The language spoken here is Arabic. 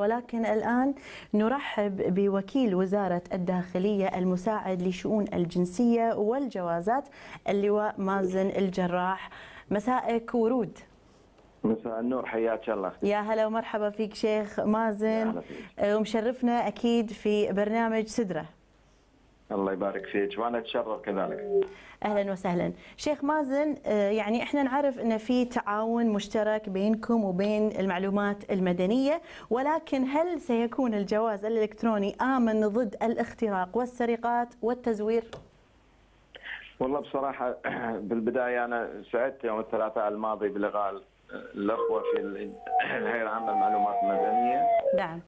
ولكن الآن نرحب بوكيل وزارة الداخلية المساعد لشؤون الجنسية والجوازات اللواء مازن الجراح مسائك ورود مساء النور حياك الله يا هلا ومرحبا فيك شيخ مازن فيك. آه، ومشرفنا أكيد في برنامج سدرة الله يبارك فيك وانا اتشرف كذلك اهلا وسهلا شيخ مازن آه، يعني احنا نعرف ان في تعاون مشترك بينكم وبين المعلومات المدنيه ولكن هل سيكون الجواز الالكتروني امن ضد الاختراق والسرقات والتزوير والله بصراحه بالبدايه انا سعدت يوم الثلاثاء الماضي بلغاء الاخوه في الهيئه العامه للمعلومات المدنيه نعم